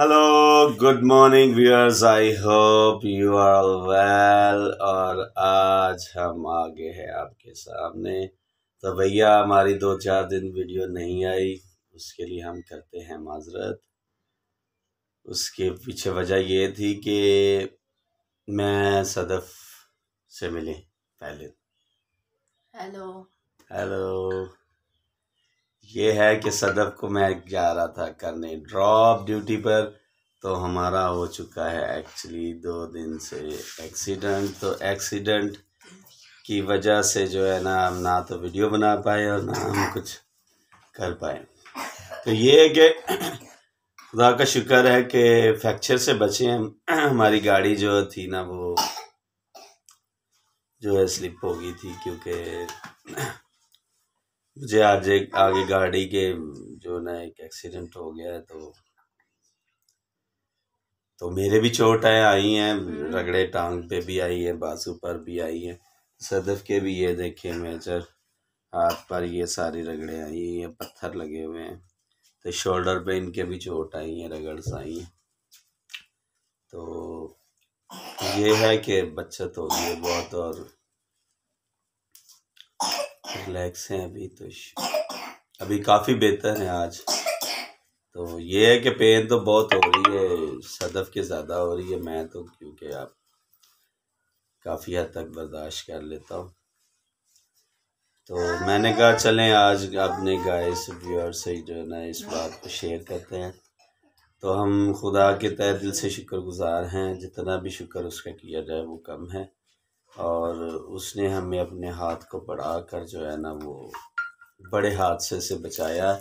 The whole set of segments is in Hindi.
hello good morning viewers I hope you are well और आज हम आगे हैं आपके सामने तो भैया हमारी दो चार दिन वीडियो नहीं आई उसके लिए हम करते हैं माजरत उसके पीछे वजह ये थी कि मैं सदफ से मिली पहले हेलो हेलो ये है कि सदफ को मैं जा रहा था करने ड्रॉप ड्यूटी पर तो हमारा हो चुका है एक्चुअली दो दिन से एक्सीडेंट तो एक्सीडेंट की वजह से जो है ना हम ना तो वीडियो बना पाए और ना हम कुछ कर पाए तो ये है कि खुदा का शुक्र है कि फ्रैक्चर से बचे हम हमारी गाड़ी जो थी ना वो जो है स्लिप हो गई थी क्योंकि मुझे आज एक आगे गाड़ी के जो ना एक एक्सीडेंट हो गया है तो तो मेरे भी है आई हैं रगड़े टांग पे भी आई है बाजू पर भी आई है सदफ के भी ये देखिए मेजर हाथ पर ये सारी रगड़े आई है पत्थर लगे हुए हैं तो शोल्डर पे इनके भी चोट आई है रगड़ आई है तो ये है कि बचत होगी बहुत और रिलैक्स हैं अभी तो अभी काफ़ी बेहतर हैं आज तो ये है कि पेन तो बहुत हो रही है सदफ के ज़्यादा हो रही है मैं तो क्योंकि आप काफ़ी हद तक बर्दाश्त कर लेता हूँ तो मैंने कहा चलें आज अपने सभी व्यूअर से जो है ना इस बात को शेयर करते हैं तो हम खुदा के तय दिल से शुक्रगुजार हैं जितना भी शुक्र उसका किया जाए वो कम है और उसने हमें अपने हाथ को बढ़ा कर जो है ना वो बड़े हादसे से बचाया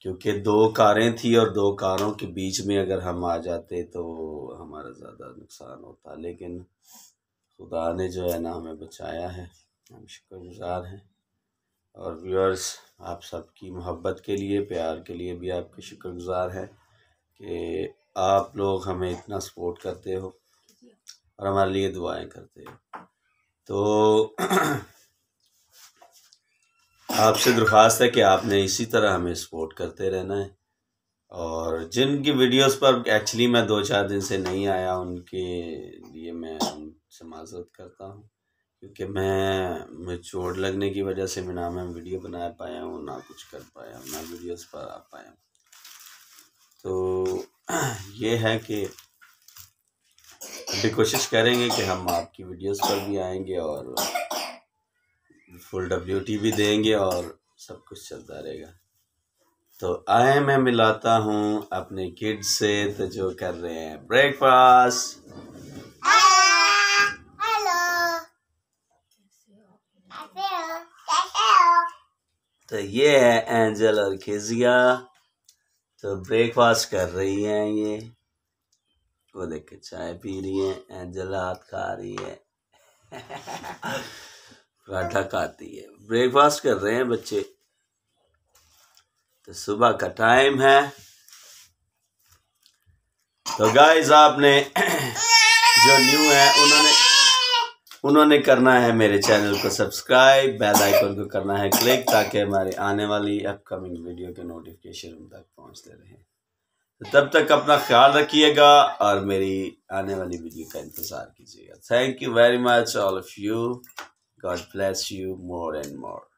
क्योंकि दो कारें थी और दो कारों के बीच में अगर हम आ जाते तो हमारा ज़्यादा नुकसान होता लेकिन खुदा ने जो है ना हमें बचाया है हम शुक्रगुजार हैं और व्यूअर्स आप सबकी मोहब्बत के लिए प्यार के लिए भी आपके शुक्रगुजार हैं कि आप लोग हमें इतना सपोर्ट करते हो और हमारे लिए दुआएं करते हो तो आपसे दरख्वास्त है कि आपने इसी तरह हमें सपोर्ट करते रहना है और जिनकी वीडियोस पर एक्चुअली मैं दो चार दिन से नहीं आया उनके लिए मैं उनसे माजरत करता हूँ क्योंकि मैं मैं चोट लगने की वजह से मैं ना मैं वीडियो बना पाया हूँ ना कुछ कर पाया हूँ ना वीडियोस पर आ पाया हूँ तो ये है कि अभी कोशिश करेंगे कि हम आपकी वीडियोस पर भी आएंगे और फुल डब्ल्यू भी देंगे और सब कुछ चलता रहेगा तो आए मैं मिलाता हूँ अपने किड से तो जो कर रहे हैं ब्रेकफास्ट तो ये है एंजल और खिजिया तो ब्रेकफास्ट कर रही हैं ये वो देखे चाय पी रही है एंजला खा रही है पराठा खाती है ब्रेकफास्ट कर रहे हैं बच्चे तो सुबह का टाइम है तो गाइस आपने जो न्यू है उन्होंने उन्होंने करना है मेरे चैनल को सब्सक्राइब बेल आइकन को करना है क्लिक ताकि हमारी आने वाली अपकमिंग वीडियो के नोटिफिकेशन उन तक पहुंचते रहें तो तब तक अपना ख्याल रखिएगा और मेरी आने वाली वीडियो का इंतज़ार कीजिएगा thank you very much all of you God bless you more and more